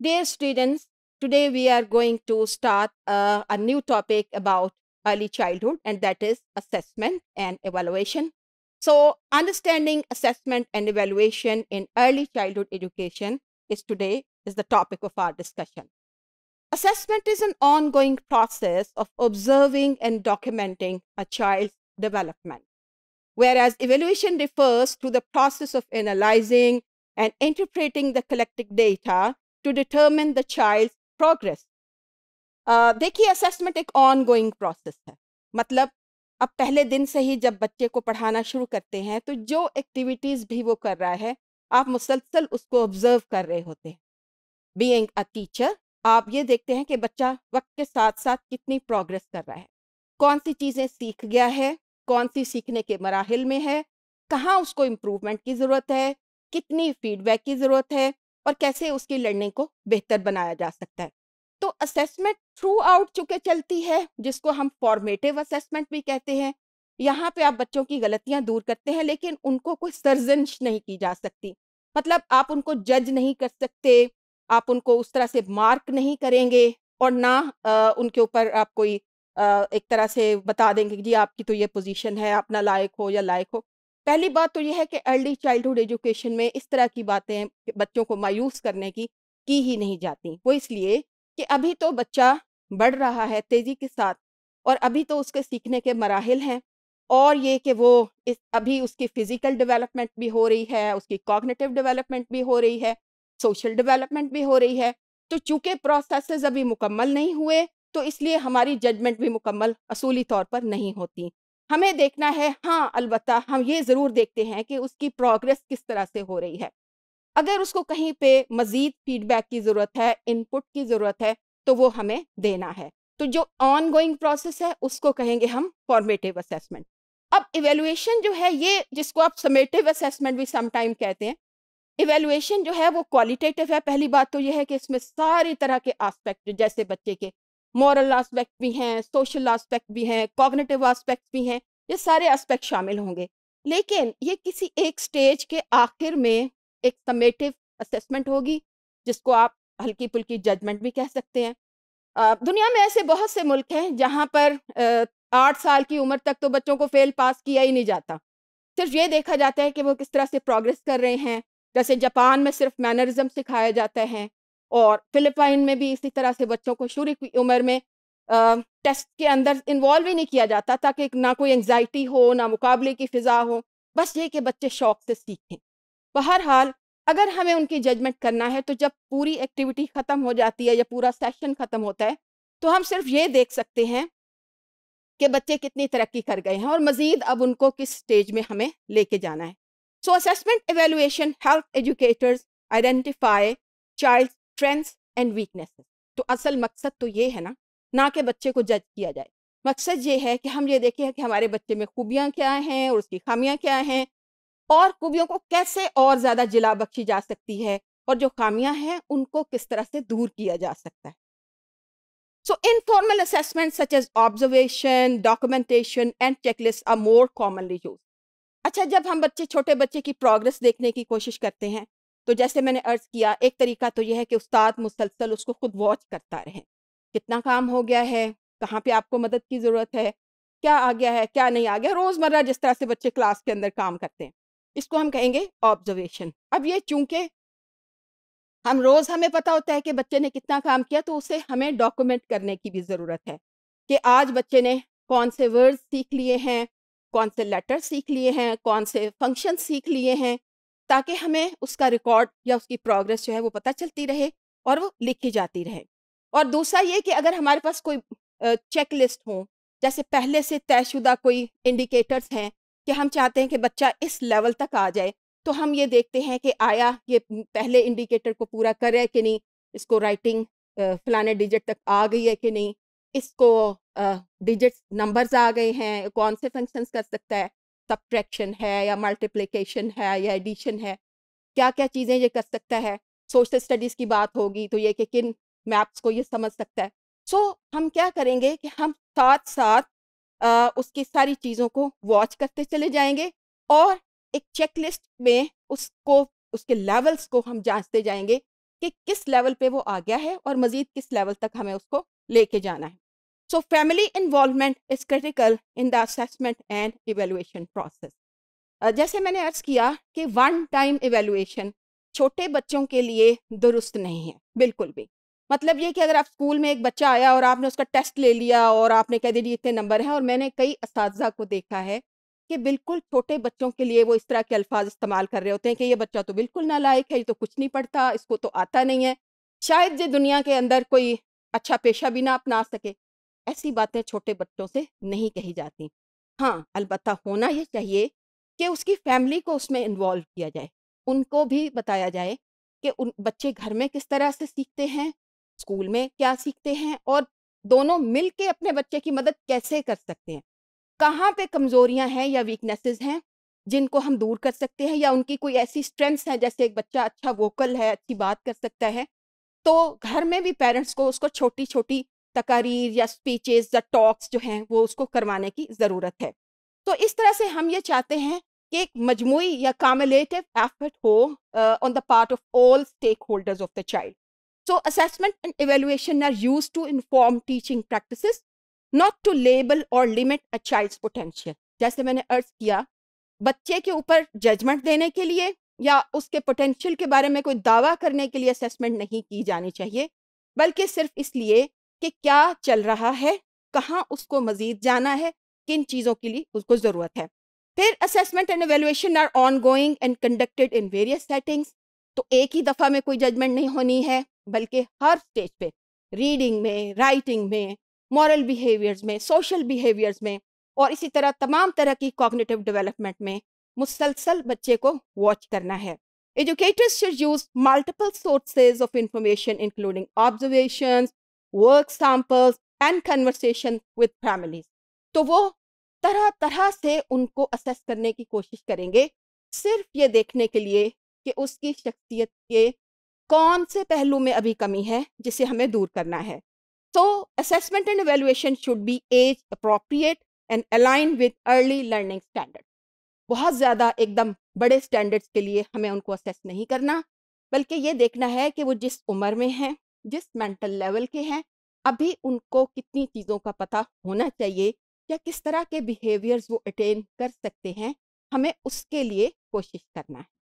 Dear students, today we are going to start uh, a new topic about early childhood and that is assessment and evaluation. So understanding assessment and evaluation in early childhood education is today is the topic of our discussion. Assessment is an ongoing process of observing and documenting a child's development, whereas evaluation refers to the process of analyzing and interpreting the collected data to determine the child's progress. Uh, देखिए assessment एक ongoing process है मतलब अब पहले दिन से ही जब बच्चे को पढ़ाना शुरू करते हैं तो जो एक्टिविटीज़ भी वो कर रहा है आप मुसलसल उसको ऑब्ज़र्व कर रहे होते हैं बीइंग अ टीचर आप ये देखते हैं कि बच्चा वक्त के साथ साथ कितनी प्रोग्रेस कर रहा है कौन सी चीज़ें सीख गया है कौन सी सीखने के मराहल में है कहाँ उसको इम्प्रूवमेंट की ज़रूरत है कितनी फीडबैक की ज़रूरत है और कैसे उसकी लर्निंग को बेहतर बनाया जा सकता है तो असेसमेंट थ्रू आउट चूँकि चलती है जिसको हम फॉर्मेटिव असेसमेंट भी कहते हैं यहाँ पे आप बच्चों की गलतियाँ दूर करते हैं लेकिन उनको कोई सर्जनश नहीं की जा सकती मतलब आप उनको जज नहीं कर सकते आप उनको उस तरह से मार्क नहीं करेंगे और ना आ, उनके ऊपर आप कोई आ, एक तरह से बता देंगे कि जी आपकी तो ये पोजीशन है आप ना लायक हो या लायक हो पहली बात तो यह है कि अर्ली चाइल्डहुड एजुकेशन में इस तरह की बातें बच्चों को मायूस करने की की ही नहीं जाती वो इसलिए कि अभी तो बच्चा बढ़ रहा है तेज़ी के साथ और अभी तो उसके सीखने के मराहल हैं और ये कि वो इस अभी उसकी फ़िज़िकल डेवलपमेंट भी हो रही है उसकी कॉग्नेटिव डेवलपमेंट भी हो रही है सोशल डेवलपमेंट भी हो रही है तो चूँकि प्रोसेस अभी मुकम्मल नहीं हुए तो इसलिए हमारी जजमेंट भी मुकम्मल असूली तौर पर नहीं होती हमें देखना है हाँ अलबत् हम ये ज़रूर देखते हैं कि उसकी प्रोग्रेस किस तरह से हो रही है अगर उसको कहीं पे मज़ीद फीडबैक की ज़रूरत है इनपुट की ज़रूरत है तो वो हमें देना है तो जो ऑन गोइंग प्रोसेस है उसको कहेंगे हम फॉर्मेटिव असेसमेंट अब इवेलुएशन जो है ये जिसको आप समेटिव असेसमेंट भी समटाइम कहते हैं इवेलुएशन जो है वो क्वालिटेटिव है पहली बात तो ये है कि इसमें सारी तरह के आस्पेक्ट जैसे बच्चे के मॉरल आस्पेक्ट भी हैं सोशल आस्पेक्ट भी हैं कॉग्नेटिव आस्पेक्ट भी हैं ये सारे आस्पेक्ट शामिल होंगे लेकिन ये किसी एक स्टेज के आखिर में एक समेटिव असेसमेंट होगी जिसको आप हल्की पुल्की जजमेंट भी कह सकते हैं दुनिया में ऐसे बहुत से मुल्क हैं जहाँ पर आठ साल की उम्र तक तो बच्चों को फेल पास किया ही नहीं जाता सिर्फ ये देखा जाता है कि वो किस तरह से प्रोग्रेस कर रहे हैं जैसे जापान में सिर्फ मैनरिज्म सिखाया जाता है और फिलिपाइन में भी इसी तरह से बच्चों को शुरू की उम्र में आ, टेस्ट के अंदर इन्वॉल्व ही नहीं किया जाता ताकि ना कोई एंगजाइटी हो ना मुकाबले की फ़िज़ा हो बस ये कि बच्चे शौक से सीखें बहरहाल अगर हमें उनकी जजमेंट करना है तो जब पूरी एक्टिविटी ख़त्म हो जाती है या पूरा सेशन ख़त्म होता है तो हम सिर्फ ये देख सकते हैं कि बच्चे कितनी तरक्की कर गए हैं और मज़ीद अब उनको किस स्टेज में हमें लेके जाना है so assessment evaluation health educators identify child strengths and weaknesses तो असल मकसद तो ये है ना ना कि बच्चे को जज किया जाए मकसद ये है कि हम ये देखें कि हमारे बच्चे में खूबियाँ क्या हैं और उसकी खामियाँ क्या हैं और खूबियों को कैसे और ज़्यादा जिला बख्शी जा सकती है और जो खामियां हैं उनको किस तरह से दूर किया जा सकता है so informal assessment such as observation documentation and checklist are more commonly use अच्छा जब हम बच्चे छोटे बच्चे की प्रोग्रेस देखने की कोशिश करते हैं तो जैसे मैंने अर्ज़ किया एक तरीका तो यह है कि उस्ताद मुसलसल उसको खुद वॉच करता रहे कितना काम हो गया है कहाँ पे आपको मदद की ज़रूरत है क्या आ गया है क्या नहीं आ गया रोज़मर्रा जिस तरह से बच्चे क्लास के अंदर काम करते हैं इसको हम कहेंगे ऑब्जर्वेशन अब ये चूंकि हम रोज़ हमें पता होता है कि बच्चे ने कितना काम किया तो उसे हमें डॉक्यूमेंट करने की भी ज़रूरत है कि आज बच्चे ने कौन से वर्ड सीख लिए हैं कौन से लेटर सीख लिए हैं कौन से फंक्शन सीख लिए हैं ताकि हमें उसका रिकॉर्ड या उसकी प्रोग्रेस जो है वो पता चलती रहे और वो लिखी जाती रहे और दूसरा ये कि अगर हमारे पास कोई चेक लिस्ट हो जैसे पहले से तयशुदा कोई इंडिकेटर्स हैं कि हम चाहते हैं कि बच्चा इस लेवल तक आ जाए तो हम ये देखते हैं कि आया ये पहले इंडिकेटर को पूरा कर रहा है कि नहीं इसको राइटिंग फलाने डिजिट तक आ गई है कि नहीं इसको डिजिट्स नंबर्स आ गए हैं कौन से फंक्शंस कर सकता है सब्ट्रैक्शन है या मल्टीप्लिकेशन है या एडिशन है क्या क्या चीज़ें ये कर सकता है सोशल स्टडीज़ की बात होगी तो ये कि किन मैप्स को ये समझ सकता है सो so, हम क्या करेंगे कि हम साथ साथ आ, उसकी सारी चीज़ों को वॉच करते चले जाएंगे और एक चेकलिस्ट में उसको उसके लेवल्स को हम जांचते जाएंगे कि किस लेवल पे वो आ गया है और मज़ीद किस लेवल तक हमें उसको लेके जाना है So family involvement is critical in the assessment and evaluation process. Uh, जैसे मैंने अर्ज किया कि वन टाइम एवेलुएशन छोटे बच्चों के लिए दुरुस्त नहीं है बिल्कुल भी मतलब ये कि अगर आप स्कूल में एक बच्चा आया और आपने उसका टेस्ट ले लिया और आपने कह दिया इतने नंबर हैं और मैंने कई इस को देखा है कि बिल्कुल छोटे बच्चों के लिए वो इस तरह के अल्फाज इस्तेमाल कर रहे होते हैं कि ये बच्चा तो बिल्कुल ना लायक है ये तो कुछ नहीं पढ़ता इसको तो आता नहीं है शायद ये दुनिया के अंदर कोई अच्छा पेशा भी ना अपना सके ऐसी बातें छोटे बच्चों से नहीं कही जाती हाँ अलबत् होना यह चाहिए कि उसकी फैमिली को उसमें इन्वॉल्व किया जाए उनको भी बताया जाए कि उन बच्चे घर में किस तरह से सीखते हैं स्कूल में क्या सीखते हैं और दोनों मिल के अपने बच्चे की मदद कैसे कर सकते हैं कहाँ पे कमजोरियाँ हैं या वीकनेसेस हैं जिनको हम दूर कर सकते हैं या उनकी कोई ऐसी स्ट्रेंथ्स हैं जैसे एक बच्चा अच्छा वोकल है अच्छी बात कर सकता है तो घर में भी पेरेंट्स को उसको छोटी छोटी तकारीर या स्पीचेस या टॉक्स जो हैं वो उसको करवाने की ज़रूरत है तो इस तरह से हम ये चाहते हैं कि एक मजमू या कामलेटिव एफर्ट हो on the part of all stakeholders of the child so assessment and evaluation are use to inform teaching practice not to label और लिमिट अ child's पोटेंशियल जैसे मैंने अर्ज किया बच्चे के ऊपर जजमेंट देने के लिए या उसके पोटेंशियल के बारे में कोई दावा करने के लिए असेसमेंट नहीं की जानी चाहिए बल्कि सिर्फ इसलिए कि क्या चल रहा है कहाँ उसको मजीद जाना है किन चीज़ों के लिए उसको ज़रूरत है फिर assessment and evaluation are ongoing and conducted in various settings तो एक ही दफ़ा में कोई जजमेंट नहीं होनी है बल्कि हर स्टेज पे रीडिंग में राइटिंग में मॉरल बिहेवियर्स में सोशल बिहेवियर्स में और इसी तरह तमाम तरह की कॉग्निटिव डेवलपमेंट में मुसलसल बच्चे को वॉच करना है educators should use multiple sources of information including observations work samples and conversation with families तो वो तरह तरह से उनको असेस करने की कोशिश करेंगे सिर्फ ये देखने के लिए कि उसकी शख्सियत के कौन से पहलू में अभी कमी है जिसे हमें दूर करना है तो assessment and evaluation should be age appropriate and align with early learning standard बहुत ज़्यादा एकदम बड़े स्टैंडर्ड्स के लिए हमें उनको असेस नहीं करना बल्कि ये देखना है कि वो जिस उम्र में हैं जिस मेंटल लेवल के हैं अभी उनको कितनी चीज़ों का पता होना चाहिए या किस तरह के बिहेवियर्स वो अटेन कर सकते हैं हमें उसके लिए कोशिश करना है